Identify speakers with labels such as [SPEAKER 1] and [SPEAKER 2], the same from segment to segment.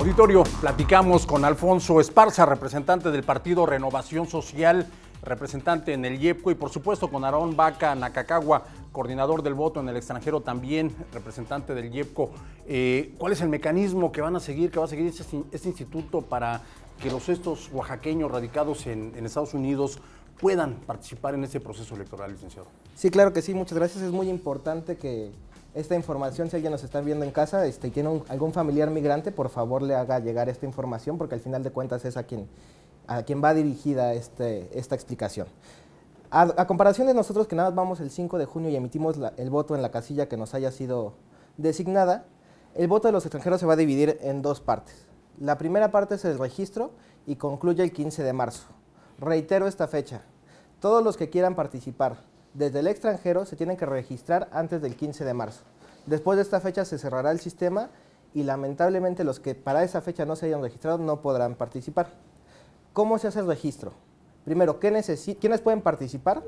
[SPEAKER 1] Auditorio, platicamos con Alfonso Esparza, representante del Partido Renovación Social, representante en el IEPCO, y por supuesto con Aarón Vaca Nakacagua, coordinador del voto en el extranjero, también representante del IEPCO. Eh, ¿Cuál es el mecanismo que van a seguir, que va a seguir este, este, instituto para que los estos oaxaqueños radicados en, en Estados Unidos puedan participar en este proceso electoral, licenciado?
[SPEAKER 2] Sí, claro que sí, muchas gracias. Es muy importante que esta información, si alguien nos está viendo en casa y este, tiene algún familiar migrante, por favor le haga llegar esta información porque al final de cuentas es a quien, va dirigida este, esta explicación. A, comparación de nosotros que nada más vamos el 5 de junio y emitimos el voto en la casilla que nos haya sido designada, el voto de los extranjeros se va a dividir en dos partes. La primera parte es el registro y concluye el 15 de marzo. Reitero esta fecha. Todos los que quieran participar desde el extranjero se tienen que registrar antes del 15 de marzo. Después de esta fecha se cerrará el sistema y lamentablemente los que para esa fecha no se hayan registrado no podrán participar. ¿Cómo se hace el registro? Primero, ¿quiénes pueden participar?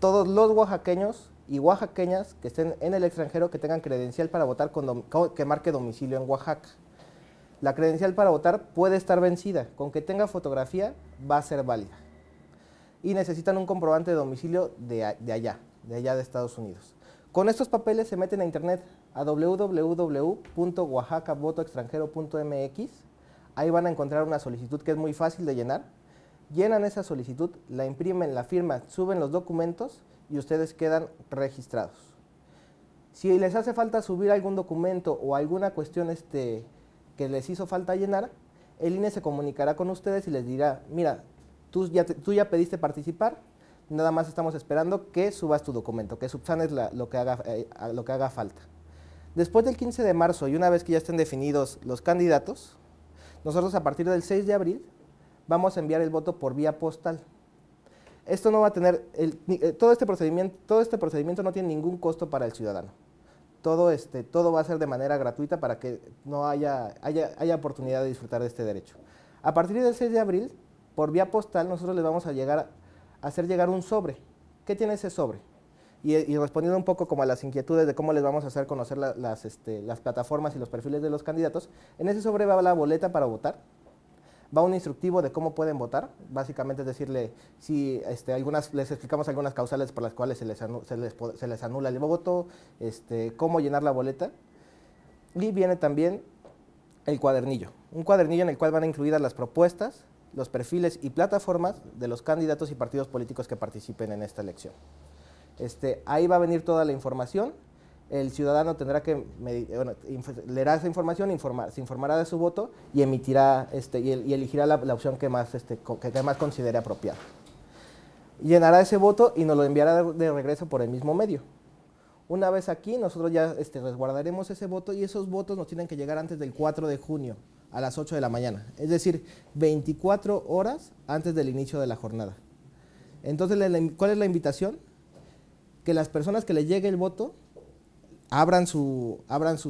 [SPEAKER 2] Todos los oaxaqueños y oaxaqueñas que estén en el extranjero que tengan credencial para votar con que marque domicilio en Oaxaca. La credencial para votar puede estar vencida, con que tenga fotografía va a ser válida y necesitan un comprobante de domicilio de, allá, de allá de Estados Unidos. Con estos papeles se meten a internet a www.oaxacavotoextranjero.mx. Ahí van a encontrar una solicitud que es muy fácil de llenar. Llenan esa solicitud, la imprimen, la firman, suben los documentos y ustedes quedan registrados. Si les hace falta subir algún documento o alguna cuestión este, que les hizo falta llenar, el INE se comunicará con ustedes y les dirá, mira, Tú ya, tú ya pediste participar, nada más estamos esperando que subas tu documento, que subsanes lo, que haga, eh, lo que haga falta. Después del 15 de marzo y una vez que ya estén definidos los candidatos, nosotros a partir del 6 de abril vamos a enviar el voto por vía postal. Esto no va a tener, eh, todo, este procedimiento, todo este procedimiento no tiene ningún costo para el ciudadano. Todo, este, todo va a ser de manera gratuita para que no haya, haya oportunidad de disfrutar de este derecho. A partir del 6 de abril por vía postal nosotros les vamos a llegar a hacer llegar un sobre. ¿Qué tiene ese sobre? Y, respondiendo un poco como a las inquietudes de cómo les vamos a hacer conocer este, las, plataformas y los perfiles de los candidatos, en ese sobre va la boleta para votar, va un instructivo de cómo pueden votar, básicamente es decirle si este, algunas, les explicamos algunas causales por las cuales se les, anula el voto, este, cómo llenar la boleta. Y viene también el cuadernillo, un cuadernillo en el cual van incluidas las propuestas, los perfiles y plataformas de los candidatos y partidos políticos que participen en esta elección. Este, ahí va a venir toda la información. El ciudadano tendrá que leer leerá esa información, se informará de su voto y emitirá este, y, elegirá la, opción que más, este, que, más considere apropiada. Llenará ese voto y nos lo enviará de, regreso por el mismo medio. Una vez aquí, nosotros ya este, resguardaremos ese voto y esos votos nos tienen que llegar antes del 4 de junio a las 8 de la mañana, es decir, 24 horas antes del inicio de la jornada. Entonces, ¿cuál es la invitación? Que las personas que le llegue el voto abran su, abran su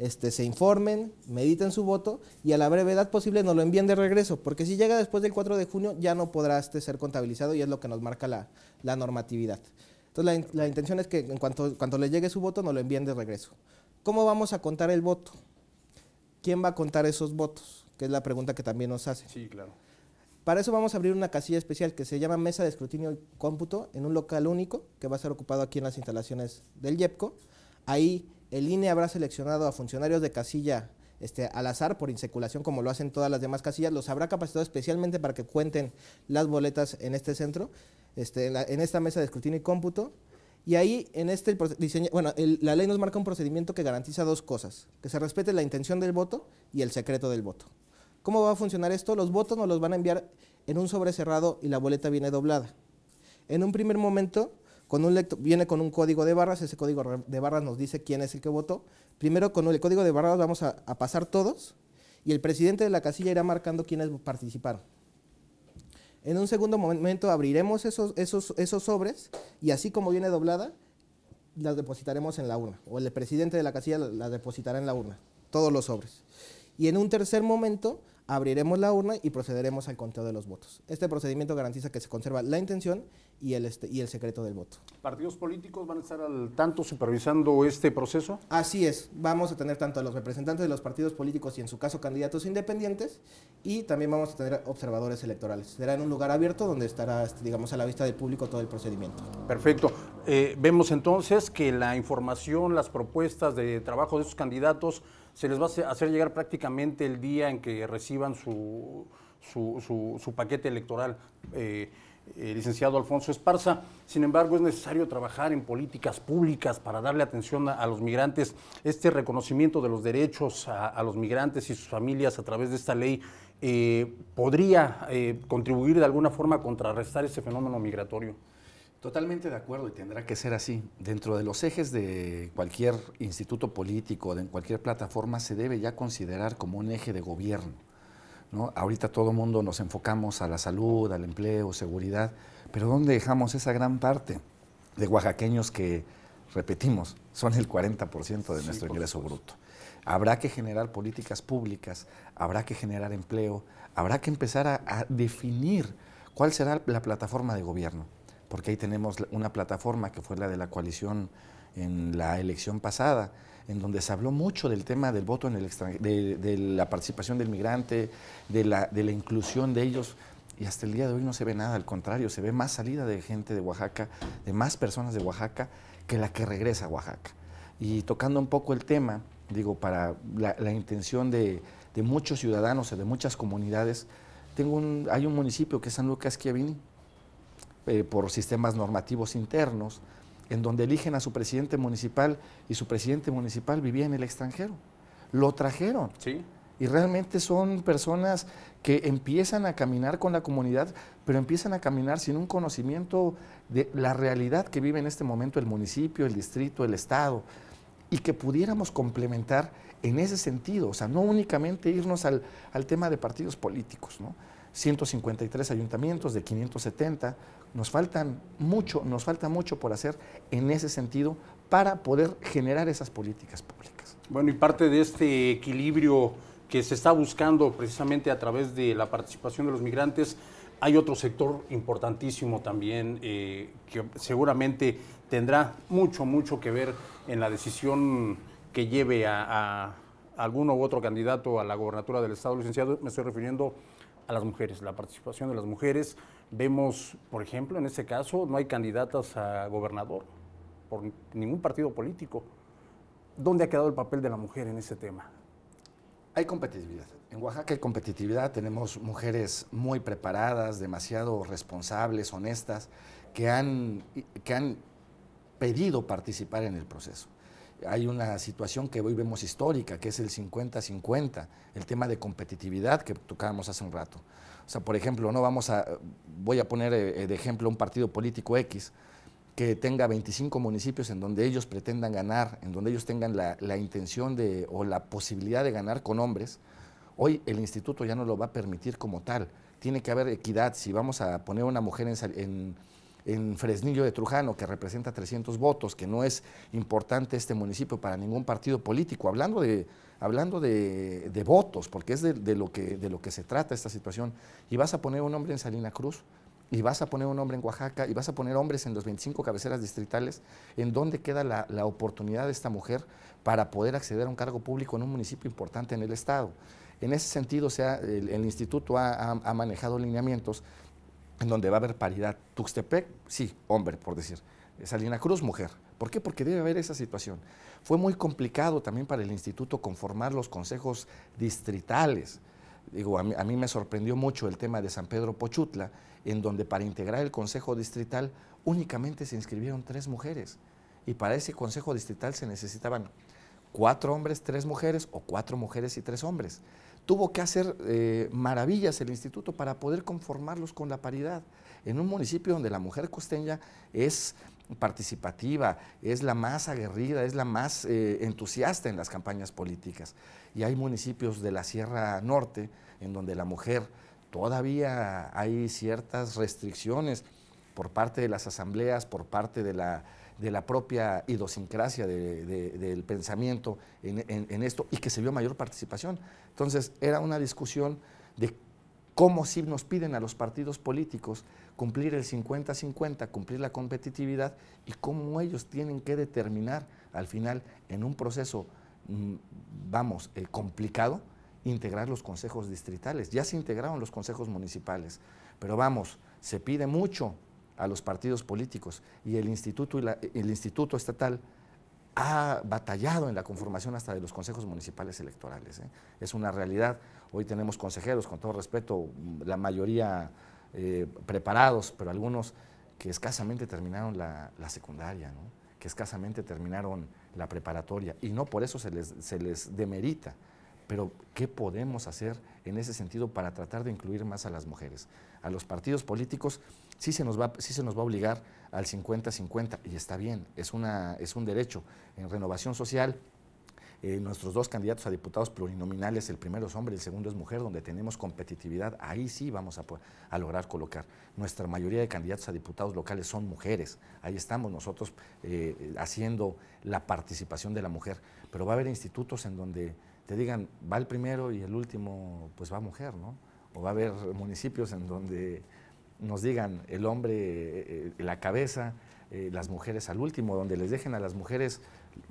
[SPEAKER 2] este, se informen, mediten su voto y a la brevedad posible nos lo envíen de regreso, porque si llega después del 4 de junio ya no podrá este ser contabilizado y es lo que nos marca la, normatividad. Entonces la, intención es que en cuanto, les llegue su voto nos lo envíen de regreso. ¿Cómo vamos a contar el voto? ¿quién va a contar esos votos? Que es la pregunta que también nos hacen. Sí, claro. Para eso vamos a abrir una casilla especial que se llama Mesa de Escrutinio y Cómputo en un local único que va a ser ocupado aquí en las instalaciones del YEPCO. Ahí el INE habrá seleccionado a funcionarios de casilla este, al azar por inseculación, como lo hacen todas las demás casillas. Los habrá capacitado especialmente para que cuenten las boletas en este centro, este, en esta mesa de escrutinio y cómputo. Y ahí, en este diseño, bueno, la ley nos marca un procedimiento que garantiza dos cosas, que se respete la intención del voto y el secreto del voto. ¿Cómo va a funcionar esto? Los votos nos los van a enviar en un sobre cerrado y la boleta viene doblada. En un primer momento, con un viene con un código de barras, ese código de barras nos dice quién es el que votó. Primero con el código de barras vamos a, a pasar todos y el presidente de la casilla irá marcando quiénes participaron. En un segundo momento abriremos esos, esos, esos sobres y así como viene doblada, las depositaremos en la urna. O el presidente de la casilla las depositará en la urna, todos los sobres. Y en un tercer momento abriremos la urna y procederemos al conteo de los votos. Este procedimiento garantiza que se conserva la intención
[SPEAKER 1] y el, este, y el secreto del voto. ¿Partidos políticos van a estar al tanto supervisando este proceso?
[SPEAKER 2] Así es, vamos a tener tanto a los representantes de los partidos políticos y en su caso candidatos independientes y también vamos a tener observadores electorales. Será en un lugar abierto donde estará, este, digamos, a la vista del
[SPEAKER 1] público todo el procedimiento. Perfecto. Eh, vemos entonces que la información, las propuestas de trabajo de esos candidatos se les va a hacer llegar prácticamente el día en que reciban su, paquete electoral. Eh, eh, licenciado Alfonso Esparza. Sin embargo, es necesario trabajar en políticas públicas para darle atención a, los migrantes. Este reconocimiento de los derechos a, los migrantes y sus familias a través de esta ley eh, podría contribuir de alguna forma a contrarrestar ese fenómeno migratorio. Totalmente de
[SPEAKER 3] acuerdo y tendrá que ser así. Dentro de los ejes de cualquier instituto político, de cualquier plataforma, se debe ya considerar como un eje de gobierno. ¿no? Ahorita todo el mundo nos enfocamos a la salud, al empleo, seguridad, pero ¿dónde dejamos esa gran parte de oaxaqueños que, repetimos, son el 40% de nuestro ingreso bruto? Habrá que generar políticas públicas, habrá que generar empleo, habrá que empezar a definir cuál será la plataforma de gobierno porque ahí tenemos una plataforma que fue la de la coalición en la elección pasada, en donde se habló mucho del tema del voto en el de, de, la participación del migrante, de la, de la inclusión de ellos, y hasta el día de hoy no se ve nada, al contrario, se ve más salida de gente de Oaxaca, de más personas de Oaxaca, que la que regresa a Oaxaca. Y tocando un poco el tema, digo, para la, intención de, muchos ciudadanos o de muchas comunidades, tengo un, hay un municipio que es San Lucas Chiavini, eh, por sistemas normativos internos, en donde eligen a su presidente municipal y su presidente municipal vivía en el extranjero. Lo trajeron. Y realmente son personas que empiezan a caminar con la comunidad, pero empiezan a caminar sin un conocimiento de la realidad que vive en este momento el municipio, el distrito, el estado, y que pudiéramos complementar en ese sentido, o sea, no únicamente irnos al, al tema de partidos políticos, ¿no? 153 ayuntamientos de 570. Nos faltan mucho, nos falta mucho por hacer en ese sentido para poder generar esas políticas
[SPEAKER 1] públicas. Bueno, y parte de este equilibrio que se está buscando precisamente a través de la participación de los migrantes, hay otro sector importantísimo también eh, que seguramente tendrá mucho, mucho que ver en la decisión que lleve a alguno u otro candidato a la gobernatura del Estado, licenciado. Me estoy refiriendo a las mujeres, la participación de las mujeres. Vemos, por ejemplo, en este caso, no hay candidatas a gobernador por ningún partido político. ¿Dónde ha quedado el papel de la mujer en ese tema? Hay competitividad. En Oaxaca hay
[SPEAKER 3] competitividad, tenemos mujeres muy preparadas, demasiado responsables, honestas, que han, que han pedido participar en el proceso hay una situación que hoy vemos histórica, que es el 50-50, el tema de competitividad que tocábamos hace un rato. O sea, por ejemplo, no vamos a, voy a poner eh, de ejemplo un partido político X que tenga 25 municipios en donde ellos pretendan ganar, en donde ellos tengan la, intención de, o la posibilidad de ganar con hombres, hoy el instituto ya no lo va a permitir como tal. Tiene que haber equidad. Si vamos a poner una mujer en, en en Fresnillo de Trujano, que representa 300 votos, que no es importante este municipio para ningún partido político, hablando de, hablando de, votos, porque es de, lo que, de lo que se trata esta situación, y vas a poner un hombre en Salina Cruz, y vas a poner un hombre en Oaxaca, y vas a poner hombres en los 25 cabeceras distritales, ¿en dónde queda la, oportunidad de esta mujer para poder acceder a un cargo público en un municipio importante en el Estado? En ese sentido, sea, el, instituto ha, manejado lineamientos en donde va a haber paridad. Tuxtepec, sí, hombre, por decir. Eh, Salina Cruz, mujer. ¿Por qué? Porque debe haber esa situación. Fue muy complicado también para el instituto conformar los consejos distritales. Digo, a mí me sorprendió mucho el tema de San Pedro Pochutla, en donde para integrar el consejo distrital únicamente se inscribieron tres mujeres. Y para ese consejo distrital se necesitaban cuatro hombres, tres mujeres o cuatro mujeres y tres hombres tuvo que hacer eh, maravillas el instituto para poder conformarlos con la paridad. En un municipio donde la mujer costeña es participativa, es la más aguerrida, es la más eh, entusiasta en las campañas políticas. Y hay municipios de la Sierra Norte en donde la mujer todavía hay ciertas restricciones por parte de las asambleas, por parte de la de la propia idiosincrasia del pensamiento en, esto y que se vio mayor participación. Entonces, era una discusión de cómo si nos piden a los partidos políticos cumplir el 50-50, cumplir la competitividad y cómo ellos tienen que determinar al final en un proceso, mm, vamos, eh, complicado, integrar los consejos distritales. Ya se integraron los consejos municipales, pero vamos, se pide mucho a los partidos políticos y el instituto, y el instituto estatal ha batallado en la conformación hasta de los consejos municipales electorales. ¿eh? Es una realidad. Hoy tenemos consejeros, con todo respeto, la mayoría eh, preparados, pero algunos que escasamente terminaron la, secundaria, que escasamente terminaron la preparatoria. Y no por eso se les, se les demerita. Pero, ¿qué podemos hacer en ese sentido para tratar de incluir más a las mujeres? A los partidos políticos sí se nos va, se nos va a obligar al 50-50 y está bien, es, una, es un derecho. En renovación social, eh, nuestros dos candidatos a diputados plurinominales, el primero es hombre, el segundo es mujer, donde tenemos competitividad, ahí sí vamos a, lograr colocar. Nuestra mayoría de candidatos a diputados locales son mujeres, ahí estamos nosotros eh, haciendo la participación de la mujer, pero va a haber institutos en donde te digan, va el primero y el último, pues va mujer, ¿no? O va a haber municipios en donde nos digan el hombre, eh, eh, la cabeza, eh, las mujeres al último, donde les dejen a las mujeres,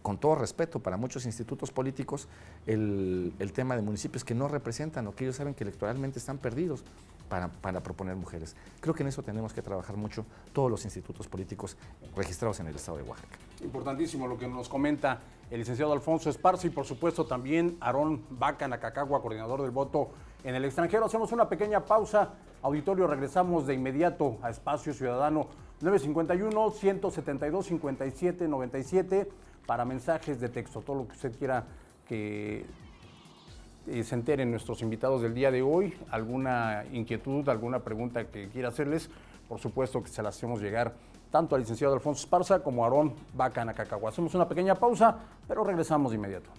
[SPEAKER 3] con todo respeto para muchos institutos políticos, el, tema de municipios que no representan o que ellos saben que electoralmente están perdidos. Para, proponer mujeres. Creo que en eso tenemos que trabajar mucho todos los institutos políticos registrados en el estado de Oaxaca.
[SPEAKER 1] Importantísimo lo que nos comenta el licenciado Alfonso Esparza y por supuesto también Aarón Baca Nacacagua, coordinador del voto en el extranjero. Hacemos una pequeña pausa. Auditorio, regresamos de inmediato a Espacio Ciudadano. 951 172 5797 para mensajes de texto, todo lo que usted quiera que eh, se enteren nuestros invitados del día de hoy, alguna inquietud, alguna pregunta que quiera hacerles, por supuesto que se las hacemos llegar tanto al licenciado Alfonso Esparza como a Aarón Bacana Cacagua. Hacemos una pequeña pausa, pero regresamos de inmediato.